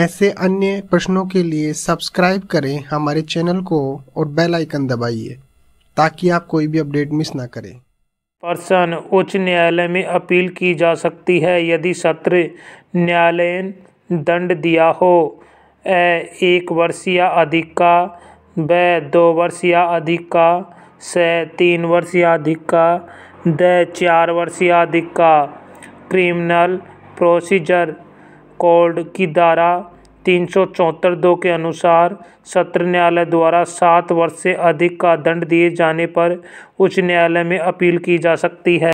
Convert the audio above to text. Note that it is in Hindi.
ऐसे अन्य प्रश्नों के लिए सब्सक्राइब करें हमारे चैनल को और बेल आइकन दबाइए ताकि आप कोई भी अपडेट मिस ना करें पर्सन उच्च न्यायालय में अपील की जा सकती है यदि सत्र न्यायालय दंड दिया हो ए एक वर्ष या अधिक का ब दो वर्ष या अधिक का स तीन वर्ष या अधिक का द चार वर्ष या अधिक का क्रिमिनल प्रोसीजर कोड की धारा तीन सौ चौहत्तर दो के अनुसार सत्र न्यायालय द्वारा सात वर्ष से अधिक का दंड दिए जाने पर उच्च न्यायालय में अपील की जा सकती है